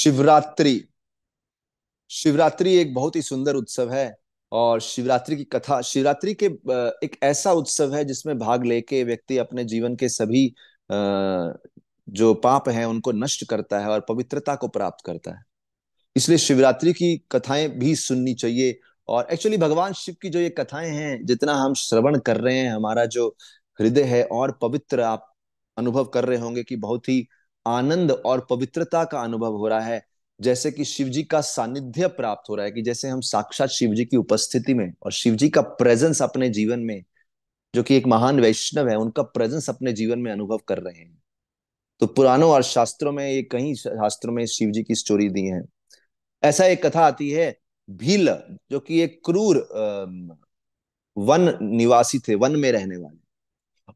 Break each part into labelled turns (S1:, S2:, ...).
S1: शिवरात्रि शिवरात्रि एक बहुत ही सुंदर उत्सव है और शिवरात्रि की कथा शिवरात्रि के एक ऐसा उत्सव है जिसमें भाग लेके व्यक्ति अपने जीवन के सभी जो पाप हैं उनको नष्ट करता है और पवित्रता को प्राप्त करता है इसलिए शिवरात्रि की कथाएं भी सुननी चाहिए और एक्चुअली भगवान शिव की जो ये कथाएं हैं जितना हम श्रवण कर रहे हैं हमारा जो हृदय है और पवित्र आप अनुभव कर रहे होंगे कि बहुत ही आनंद और पवित्रता का अनुभव हो रहा है जैसे कि शिव जी का सानिध्य प्राप्त हो रहा है कि जैसे हम साक्षात शिव जी की उपस्थिति में और शिव जी का प्रेजेंस अपने जीवन में जो कि एक महान वैष्णव है उनका प्रेजेंस अपने जीवन में अनुभव कर रहे हैं तो पुराणों और शास्त्रों में ये कई शास्त्रों में शिव जी की स्टोरी दी है ऐसा एक कथा आती है भील जो कि एक क्रूर वन निवासी थे वन में रहने वाले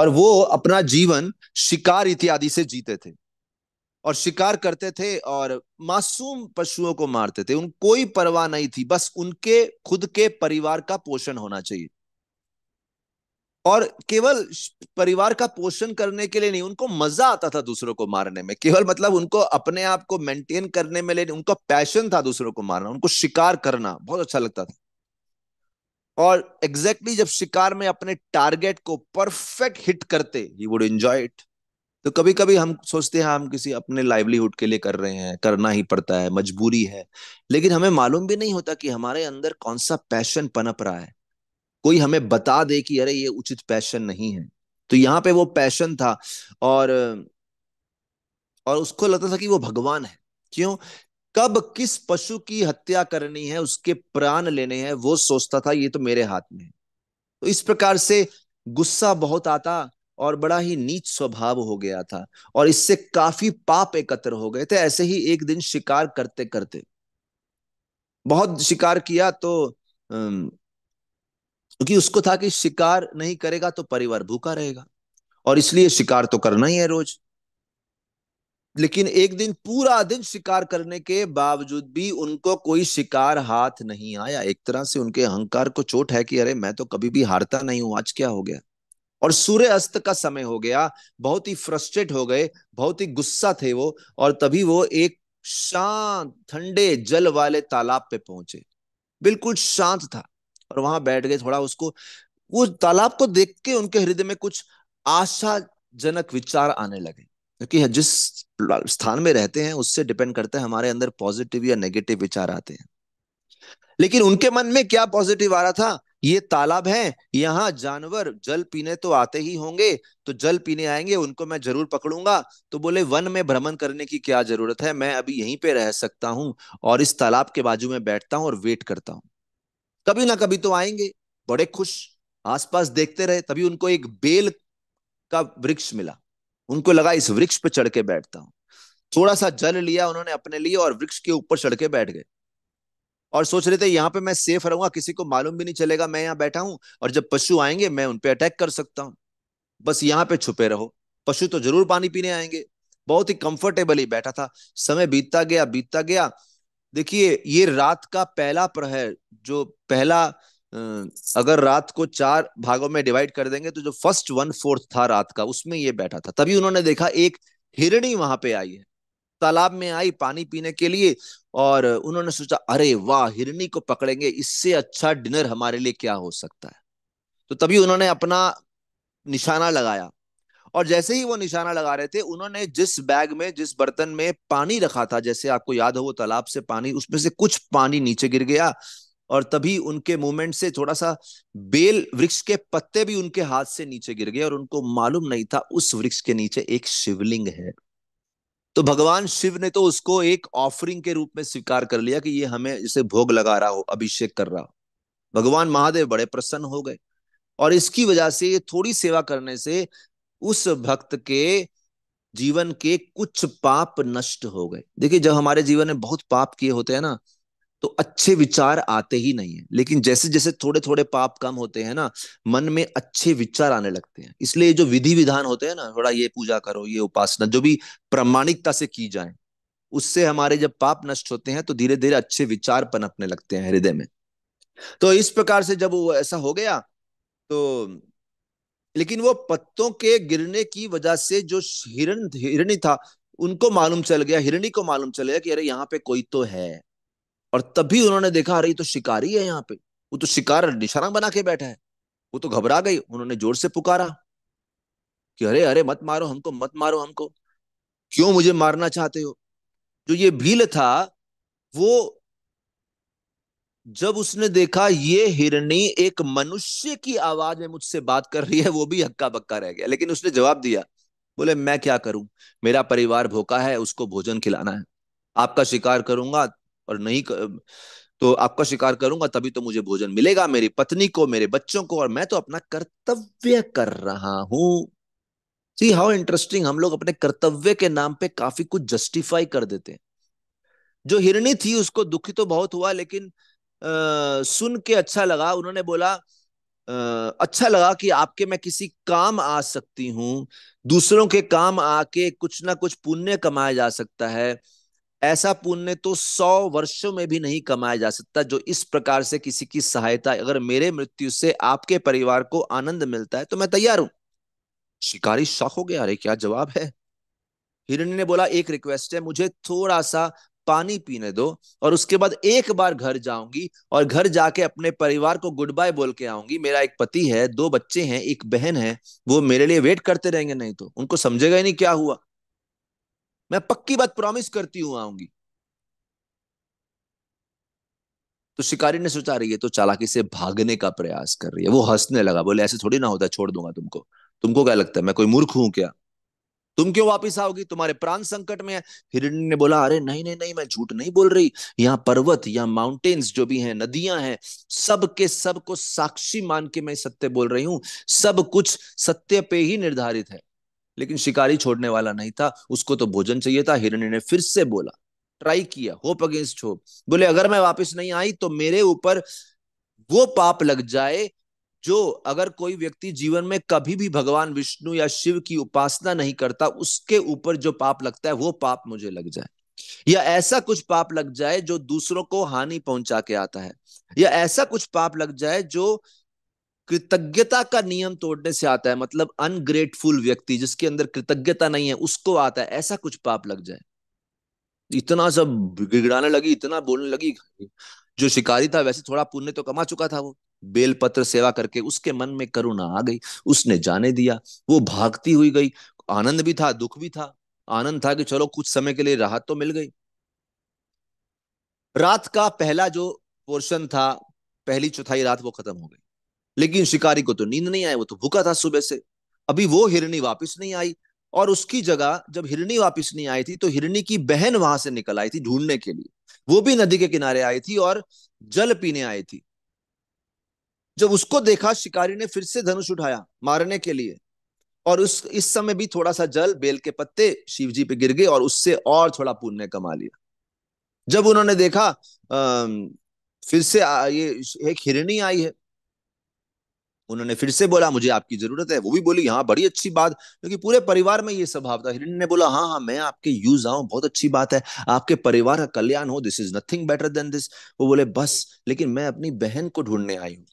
S1: और वो अपना जीवन शिकार इत्यादि से जीते थे और शिकार करते थे और मासूम पशुओं को मारते थे उन कोई परवाह नहीं थी बस उनके खुद के परिवार का पोषण होना चाहिए और केवल परिवार का पोषण करने के लिए नहीं उनको मजा आता था दूसरों को मारने में केवल मतलब उनको अपने आप को मेंटेन करने में लेने उनका पैशन था दूसरों को मारना उनको शिकार करना बहुत अच्छा लगता था और एग्जैक्टली exactly जब शिकार में अपने टारगेट को परफेक्ट हिट करते ही वुड एंजॉय इट तो कभी कभी हम सोचते हैं हाँ, हम किसी अपने लाइवलीहुड के लिए कर रहे हैं करना ही पड़ता है मजबूरी है लेकिन हमें मालूम भी नहीं होता कि हमारे अंदर कौन सा पैशन पनप रहा है कोई हमें बता दे कि अरे ये उचित पैशन नहीं है तो यहाँ पे वो पैशन था और और उसको लगता था कि वो भगवान है क्यों कब किस पशु की हत्या करनी है उसके प्राण लेने हैं वो सोचता था ये तो मेरे हाथ में है तो इस प्रकार से गुस्सा बहुत आता और बड़ा ही नीच स्वभाव हो गया था और इससे काफी पाप एकत्र हो गए थे ऐसे ही एक दिन शिकार करते करते बहुत शिकार किया तो क्योंकि तो उसको था कि शिकार नहीं करेगा तो परिवार भूखा रहेगा और इसलिए शिकार तो करना ही है रोज लेकिन एक दिन पूरा दिन शिकार करने के बावजूद भी उनको कोई शिकार हाथ नहीं आया एक तरह से उनके अहंकार को चोट है कि अरे मैं तो कभी भी हारता नहीं हूं आज क्या हो गया और सूर्य अस्त का समय हो गया बहुत ही फ्रस्ट्रेट हो गए बहुत ही गुस्सा थे वो और तभी वो एक शांत ठंडे जल वाले तालाब पे पहुंचे बिल्कुल शांत था और वहां बैठ गए थोड़ा उसको वो तालाब को देख के उनके हृदय में कुछ आशाजनक विचार आने लगे क्योंकि हाँ, जिस स्थान में रहते हैं उससे डिपेंड करता है हमारे अंदर पॉजिटिव या नेगेटिव विचार आते हैं लेकिन उनके मन में क्या पॉजिटिव आ रहा था ये तालाब है यहाँ जानवर जल पीने तो आते ही होंगे तो जल पीने आएंगे उनको मैं जरूर पकड़ूंगा तो बोले वन में भ्रमण करने की क्या जरूरत है मैं अभी यहीं पे रह सकता हूं और इस तालाब के बाजू में बैठता हूं और वेट करता हूं कभी ना कभी तो आएंगे बड़े खुश आसपास देखते रहे तभी उनको एक बेल का वृक्ष मिला उनको लगा इस वृक्ष पे चढ़ के बैठता हूं थोड़ा सा जल लिया उन्होंने अपने लिए और वृक्ष के ऊपर चढ़ के बैठ गए और सोच रहे थे यहाँ पे मैं सेफ रहूंगा किसी को मालूम भी नहीं चलेगा मैं यहाँ बैठा हूँ और जब पशु आएंगे मैं उनपे अटैक कर सकता हूँ बस यहाँ पे छुपे रहो पशु तो जरूर पानी पीने आएंगे बहुत ही ही बैठा था समय बीतता गया बीतता गया देखिए ये रात का पहला प्रहर जो पहला अगर रात को चार भागों में डिवाइड कर देंगे तो जो फर्स्ट वन फोर्थ था रात का उसमें ये बैठा था तभी उन्होंने देखा एक हिरणी वहां पे आई है तालाब में आई पानी पीने के लिए और उन्होंने सोचा अरे वाह हिरनी को पकड़ेंगे इससे अच्छा डिनर हमारे लिए क्या हो सकता है तो तभी उन्होंने अपना निशाना लगाया और जैसे ही वो निशाना लगा रहे थे उन्होंने जिस बैग में जिस बर्तन में पानी रखा था जैसे आपको याद हो वो तालाब से पानी उसमें से कुछ पानी नीचे गिर गया और तभी उनके मूवमेंट से थोड़ा सा बेल वृक्ष के पत्ते भी उनके हाथ से नीचे गिर गए और उनको मालूम नहीं था उस वृक्ष के नीचे एक शिवलिंग है तो भगवान शिव ने तो उसको एक ऑफरिंग के रूप में स्वीकार कर लिया कि ये हमें इसे भोग लगा रहा हो अभिषेक कर रहा हो भगवान महादेव बड़े प्रसन्न हो गए और इसकी वजह से ये थोड़ी सेवा करने से उस भक्त के जीवन के कुछ पाप नष्ट हो गए देखिए जब हमारे जीवन में बहुत पाप किए होते हैं ना तो अच्छे विचार आते ही नहीं है लेकिन जैसे जैसे थोड़े थोड़े पाप कम होते हैं ना मन में अच्छे विचार आने लगते हैं इसलिए जो विधि विधान होते हैं ना थोड़ा ये पूजा करो ये उपासना जो भी प्रामाणिकता से की जाए उससे हमारे जब पाप नष्ट होते हैं तो धीरे धीरे अच्छे विचार पनपने लगते हैं हृदय में तो इस प्रकार से जब वो ऐसा हो गया तो लेकिन वो पत्तों के गिरने की वजह से जो हिरण हिरणी था उनको मालूम चल गया हिरणी को मालूम चल गया कि अरे यहाँ पे कोई तो है और तभी उन्होंने देखा अरे तो शिकारी है यहाँ पे वो तो शिकार निशाना बना के बैठा है वो तो घबरा गई उन्होंने जोर से पुकारा कि अरे अरे मत मारो हमको मत मारो हमको क्यों मुझे मारना चाहते हो जो ये भील था वो जब उसने देखा ये हिरणी एक मनुष्य की आवाज में मुझसे बात कर रही है वो भी हक्का बक्का रह गया लेकिन उसने जवाब दिया बोले मैं क्या करूं मेरा परिवार भूखा है उसको भोजन खिलाना है आपका शिकार करूंगा और नहीं कर... तो आपका शिकार करूंगा तभी तो मुझे भोजन मिलेगा मेरी पत्नी को मेरे बच्चों को और मैं तो अपना कर्तव्य कर रहा हूं सी हाउ इंटरेस्टिंग हम लोग अपने कर्तव्य के नाम पे काफी कुछ जस्टिफाई कर देते हैं जो हिरणी थी उसको दुखी तो बहुत हुआ लेकिन आ, सुन के अच्छा लगा उन्होंने बोला आ, अच्छा लगा कि आपके मैं किसी काम आ सकती हूँ दूसरों के काम आके कुछ ना कुछ पुण्य कमाया जा सकता है ऐसा पुण्य तो सौ वर्षों में भी नहीं कमाया जा सकता जो इस प्रकार से किसी की सहायता अगर मेरे मृत्यु से आपके परिवार को आनंद मिलता है तो मैं तैयार हूं शिकारी शौक हो गया अरे क्या जवाब है हिरणी ने बोला एक रिक्वेस्ट है मुझे थोड़ा सा पानी पीने दो और उसके बाद एक बार घर जाऊंगी और घर जाके अपने परिवार को गुड बाय बोल के आऊंगी मेरा एक पति है दो बच्चे हैं एक बहन है वो मेरे लिए वेट करते रहेंगे नहीं तो उनको समझेगा ही नहीं क्या हुआ मैं पक्की बात प्रॉमिस करती हूं आऊंगी तो शिकारी ने सोचा रही है तो चालाकी से भागने का प्रयास कर रही है वो हंसने लगा बोले ऐसे थोड़ी ना होता छोड़ दूंगा तुमको तुमको क्या लगता है मैं कोई मूर्ख हूं क्या तुम क्यों वापस आओगी तुम्हारे प्राण संकट में है हिरणी ने बोला अरे नहीं नहीं नहीं मैं झूठ नहीं बोल रही यहाँ पर्वत यहाँ माउंटेन्स जो भी हैं नदियां हैं सब के सब को साक्षी मान के मैं सत्य बोल रही हूँ सब कुछ सत्य पे ही निर्धारित है लेकिन शिकारी छोड़ने वाला नहीं था उसको तो भोजन चाहिए था हिरणी ने फिर से बोला ट्राई किया होप अगेंस्ट होप बोले अगर मैं वापस नहीं आई तो मेरे ऊपर वो पाप लग जाए जो अगर कोई व्यक्ति जीवन में कभी भी भगवान विष्णु या शिव की उपासना नहीं करता उसके ऊपर जो पाप लगता है वो पाप मुझे लग जाए या ऐसा कुछ पाप लग जाए जो दूसरों को हानि पहुंचा के आता है या ऐसा कुछ पाप लग जाए जो कृतज्ञता का नियम तोड़ने से आता है मतलब अनग्रेटफुल व्यक्ति जिसके अंदर कृतज्ञता नहीं है उसको आता है ऐसा कुछ पाप लग जाए इतना सब बिगड़ाने लगी इतना बोलने लगी जो शिकारी था वैसे थोड़ा पुण्य तो कमा चुका था वो बेलपत्र सेवा करके उसके मन में करुणा आ गई उसने जाने दिया वो भागती हुई गई आनंद भी था दुख भी था आनंद था कि चलो कुछ समय के लिए राहत तो मिल गई रात का पहला जो पोर्शन था पहली चौथाई रात वो खत्म हो गई लेकिन शिकारी को तो नींद नहीं आई वो तो भूखा था सुबह से अभी वो हिरणी वापस नहीं आई और उसकी जगह जब हिरणी वापस नहीं आई थी तो हिरणी की बहन वहां से निकल आई थी ढूंढने के लिए वो भी नदी के किनारे आई थी और जल पीने आई थी जब उसको देखा शिकारी ने फिर से धनुष उठाया मारने के लिए और उस इस समय भी थोड़ा सा जल बेल के पत्ते शिव जी पे गिर गए और उससे और थोड़ा पुण्य कमा लिया जब उन्होंने देखा आ, फिर से ये एक हिरणी आई है उन्होंने फिर से बोला मुझे आपकी जरूरत है वो भी बोली हाँ बड़ी अच्छी बात क्योंकि पूरे परिवार में ये स्वभाव था हिरण ने बोला हाँ हाँ मैं आपके यूज आऊं बहुत अच्छी बात है आपके परिवार का कल्याण हो this is nothing better than this वो बोले बस लेकिन मैं अपनी बहन को ढूंढने आई हूँ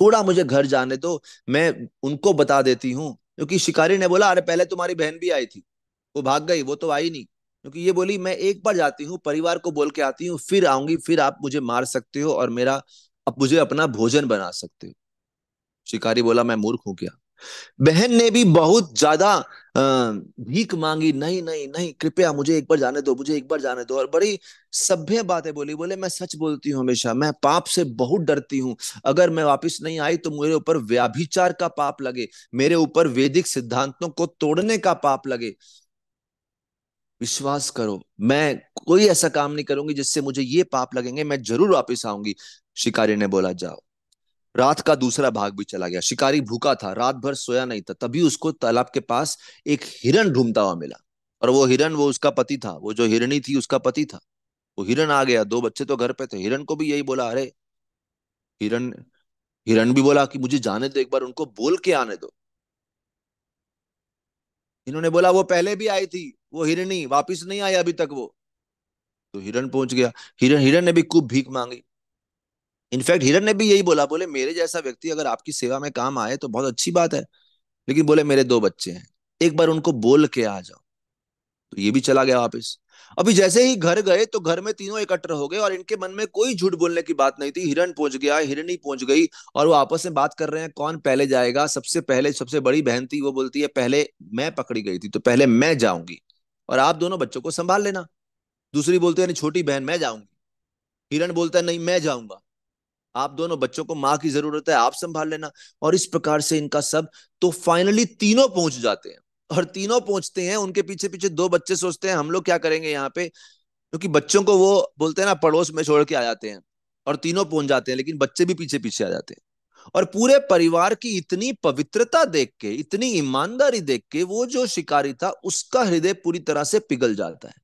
S1: थोड़ा मुझे घर जाने दो तो मैं उनको बता देती हूँ क्योंकि शिकारी ने बोला अरे पहले तुम्हारी बहन भी आई थी वो भाग गई वो तो आई नहीं क्योंकि ये बोली मैं एक बार जाती हूँ परिवार को बोल के आती हूँ फिर आऊंगी फिर आप मुझे मार सकते हो और मेरा अब मुझे अपना भोजन बना सकते हो शिकारी बोला मैं मूर्ख हूं क्या बहन ने भी बहुत ज्यादा भीख मांगी नहीं नहीं नहीं कृपया मुझे एक बार जाने दो मुझे एक बार जाने दो और बड़ी सभ्य बातें बोली बोले मैं सच बोलती हूँ हमेशा मैं पाप से बहुत डरती हूँ अगर मैं वापस नहीं आई तो मेरे ऊपर व्याभिचार का पाप लगे मेरे ऊपर वैदिक सिद्धांतों को तोड़ने का पाप लगे विश्वास करो मैं कोई ऐसा काम नहीं करूंगी जिससे मुझे ये पाप लगेंगे मैं जरूर वापिस आऊंगी शिकारी ने बोला जाओ रात का दूसरा भाग भी चला गया शिकारी भूखा था रात भर सोया नहीं था तभी उसको तालाब के पास एक हिरण ढूंढता हुआ मिला और वो हिरण वो उसका पति था वो जो हिरणी थी उसका पति था वो हिरण आ गया दो बच्चे तो घर पे थे हिरण को भी यही बोला अरे हिरण हिरण भी बोला कि मुझे जाने दो एक बार उनको बोल के आने दो इन्होंने बोला वो पहले भी आई थी वो हिरणी वापिस नहीं आई अभी तक वो तो हिरण पहुंच गया हिरन हिरन ने भी खूब भीख मांगी इनफैक्ट हिरन ने भी यही बोला बोले मेरे जैसा व्यक्ति अगर आपकी सेवा में काम आए तो बहुत अच्छी बात है लेकिन बोले मेरे दो बच्चे हैं एक बार उनको बोल के आ जाओ तो ये भी चला गया वापस अभी जैसे ही घर गए तो घर में तीनों इकट्ठे हो गए और इनके मन में कोई झूठ बोलने की बात नहीं थी हिरन पहुंच गया हिरणी पहुंच गई और वो आपस में बात कर रहे हैं कौन पहले जाएगा सबसे पहले सबसे बड़ी बहन थी वो बोलती है पहले मैं पकड़ी गई थी तो पहले मैं जाऊंगी और आप दोनों बच्चों को संभाल लेना दूसरी बोलते हैं छोटी बहन मैं जाऊंगी हिरन बोलता है नहीं मैं जाऊंगा आप दोनों बच्चों को माँ की जरूरत है आप संभाल लेना और इस प्रकार से इनका सब तो फाइनली तीनों पहुंच जाते हैं और तीनों पहुंचते हैं उनके पीछे पीछे दो बच्चे सोचते हैं हम लोग क्या करेंगे यहाँ पे क्योंकि बच्चों को वो बोलते हैं ना पड़ोस में छोड़ के आ जाते हैं और तीनों पहुंच जाते हैं लेकिन बच्चे भी पीछे पीछे आ जाते हैं और पूरे परिवार की इतनी पवित्रता देख के इतनी ईमानदारी देख के वो जो शिकारी था उसका हृदय पूरी तरह से पिघल जाता है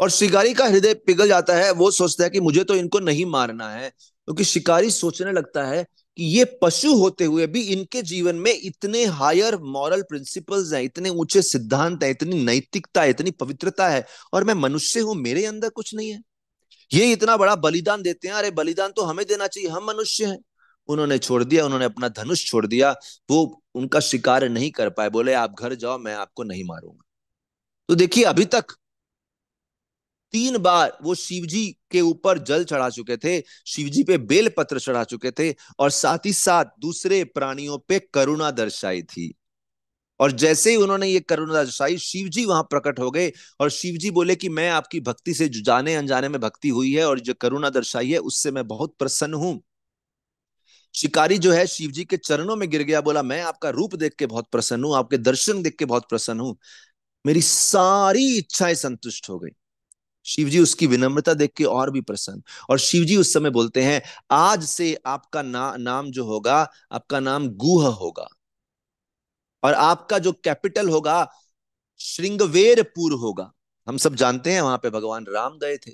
S1: और शिकारी का हृदय पिघल जाता है वो सोचता है कि मुझे तो इनको नहीं मारना है क्योंकि तो शिकारी सोचने लगता है कि ये पशु होते हुए भी इनके जीवन में इतने हायर मॉरल प्रिंसिपल्स हैं इतने ऊंचे सिद्धांत हैं इतनी नैतिकता है इतनी पवित्रता है और मैं मनुष्य हूं मेरे अंदर कुछ नहीं है ये इतना बड़ा बलिदान देते हैं अरे बलिदान तो हमें देना चाहिए हम मनुष्य हैं उन्होंने छोड़ दिया उन्होंने अपना धनुष छोड़ दिया वो उनका शिकार नहीं कर पाए बोले आप घर जाओ मैं आपको नहीं मारूंगा तो देखिए अभी तक तीन बार वो शिवजी के ऊपर जल चढ़ा चुके थे शिवजी पे बेल पत्र चढ़ा चुके थे और साथ ही साथ दूसरे प्राणियों पे करुणा दर्शाई थी और जैसे ही उन्होंने ये करुणा दर्शाई शिवजी वहां प्रकट हो गए और शिवजी बोले कि मैं आपकी भक्ति से जाने अनजाने में भक्ति हुई है और जो करुणा दर्शाई है उससे मैं बहुत प्रसन्न हूं शिकारी जो है शिवजी के चरणों में गिर गया बोला मैं आपका रूप देख के बहुत प्रसन्न हूं आपके दर्शन देख के बहुत प्रसन्न हूं मेरी सारी इच्छाएं संतुष्ट हो गई शिवजी उसकी विनम्रता देख के और भी प्रसन्न और शिवजी उस समय बोलते हैं आज से आपका ना, नाम जो होगा आपका नाम गुह होगा और आपका जो कैपिटल होगा श्रृंगवेरपुर होगा हम सब जानते हैं वहां पे भगवान राम गए थे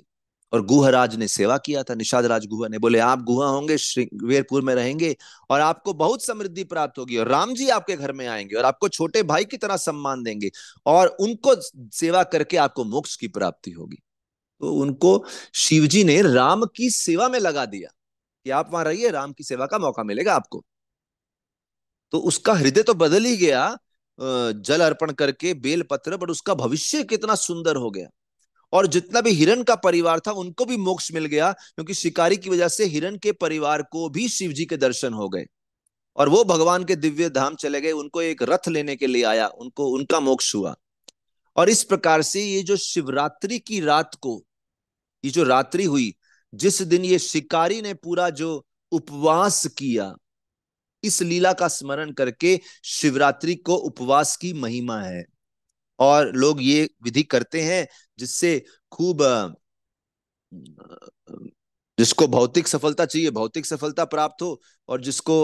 S1: और गुहराज ने सेवा किया था निषाद राज गुहा ने बोले आप गुहा होंगे श्रृंगवेरपुर में रहेंगे और आपको बहुत समृद्धि प्राप्त होगी और राम जी आपके घर में आएंगे और आपको छोटे भाई की तरह सम्मान देंगे और उनको सेवा करके आपको मोक्ष की प्राप्ति होगी तो उनको शिवजी ने राम की सेवा में लगा दिया कि आप वहां रहिए राम की सेवा का मौका मिलेगा आपको तो उसका हृदय तो बदल ही गया जल अर्पण करके बेल पत्र बट उसका भविष्य कितना सुंदर हो गया और जितना भी हिरण का परिवार था उनको भी मोक्ष मिल गया क्योंकि शिकारी की वजह से हिरण के परिवार को भी शिव जी के दर्शन हो गए और वो भगवान के दिव्य धाम चले गए उनको एक रथ लेने के लिए आया उनको उनका मोक्ष हुआ और इस प्रकार से ये जो शिवरात्रि की रात को ये जो रात्रि हुई जिस दिन ये शिकारी ने पूरा जो उपवास किया इस लीला का स्मरण करके शिवरात्रि को उपवास की महिमा है और लोग ये विधि करते हैं जिससे खूब जिसको भौतिक सफलता चाहिए भौतिक सफलता प्राप्त हो और जिसको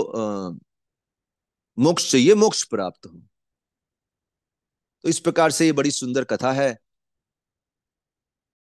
S1: मोक्ष चाहिए मोक्ष प्राप्त हो तो इस प्रकार से ये बड़ी सुंदर कथा है